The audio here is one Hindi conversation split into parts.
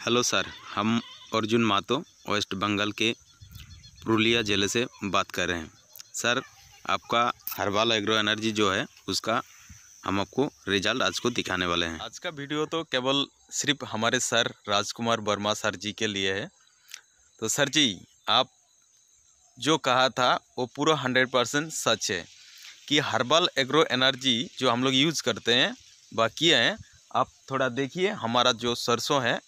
हेलो सर हम अर्जुन मातो वेस्ट बंगाल के पुरुलिया जिले से बात कर रहे हैं सर आपका हर्बल एग्रो एनर्जी जो है उसका हम आपको रिजल्ट आज को दिखाने वाले हैं आज का वीडियो तो केवल सिर्फ हमारे सर राजकुमार वर्मा सर जी के लिए है तो सर जी आप जो कहा था वो पूरा हंड्रेड परसेंट सच है कि हर्बल एग्रो एनर्जी जो हम लोग यूज़ करते हैं बाकी हैं आप थोड़ा देखिए हमारा जो सरसों है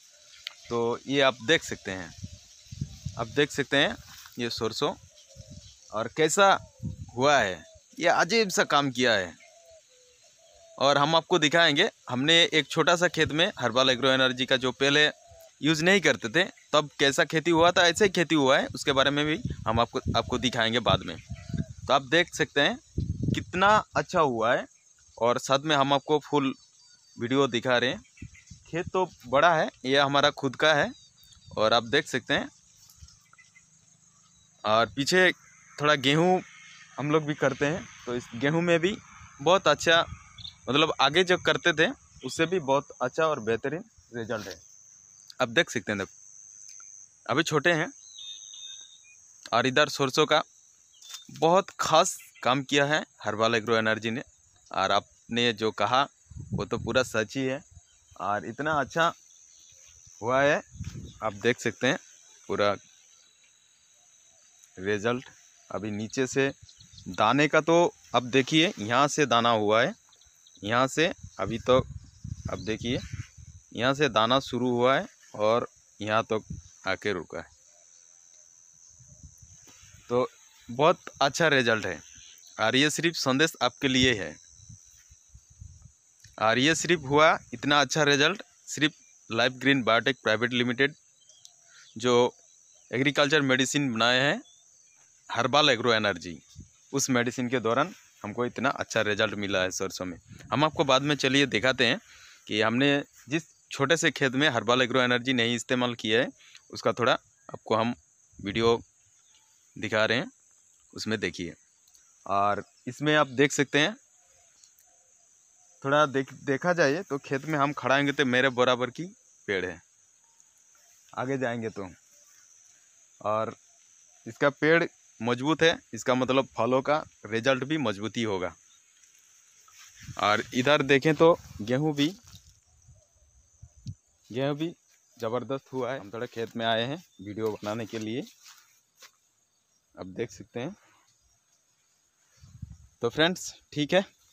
तो ये आप देख सकते हैं आप देख सकते हैं ये सरसों और कैसा हुआ है ये अजीब सा काम किया है और हम आपको दिखाएंगे हमने एक छोटा सा खेत में हर्बल एग्रो एनर्जी का जो पहले यूज़ नहीं करते थे तब कैसा खेती हुआ था ऐसे ही खेती हुआ है उसके बारे में भी हम आपको आपको दिखाएंगे बाद में तो आप देख सकते हैं कितना अच्छा हुआ है और साथ में हम आपको फुल वीडियो दिखा रहे हैं खेत तो बड़ा है यह हमारा खुद का है और आप देख सकते हैं और पीछे थोड़ा गेहूं हम लोग भी करते हैं तो इस गेहूं में भी बहुत अच्छा मतलब आगे जो करते थे उससे भी बहुत अच्छा और बेहतरीन रिजल्ट है आप देख सकते हैं देखो अभी छोटे हैं और इधर सरसों का बहुत खास काम किया है हर्बल एग्रो एनर्जी ने और आपने जो कहा वो तो पूरा सच ही है और इतना अच्छा हुआ है आप देख सकते हैं पूरा रिजल्ट अभी नीचे से दाने का तो अब देखिए यहाँ से दाना हुआ है यहाँ से अभी तो अब देखिए यहाँ से दाना शुरू हुआ है और यहाँ तक तो आके रुका है तो बहुत अच्छा रिजल्ट है और ये सिर्फ संदेश आपके लिए है और ये सिर्फ हुआ इतना अच्छा रिजल्ट सिर्फ life green biotech private limited जो एग्रीकल्चर मेडिसिन बनाए हैं हर्बल एग्रो एनर्जी उस मेडिसिन के दौरान हमको इतना अच्छा रिजल्ट मिला है सरसों में हम आपको बाद में चलिए दिखाते हैं कि हमने जिस छोटे से खेत में हर्बल एग्रो एनर्जी नहीं इस्तेमाल किया है उसका थोड़ा आपको हम वीडियो दिखा रहे हैं उसमें देखिए और इसमें आप देख सकते हैं थोड़ा देख देखा जाए तो खेत में हम खड़ाएंगे तो मेरे बराबर की पेड़ है आगे जाएंगे तो और इसका पेड़ मजबूत है इसका मतलब फलों का रिजल्ट भी मजबूती होगा और इधर देखें तो गेहूं भी गेहूं भी ज़बरदस्त हुआ है हम थोड़ा खेत में आए हैं वीडियो बनाने के लिए अब देख सकते हैं तो फ्रेंड्स ठीक है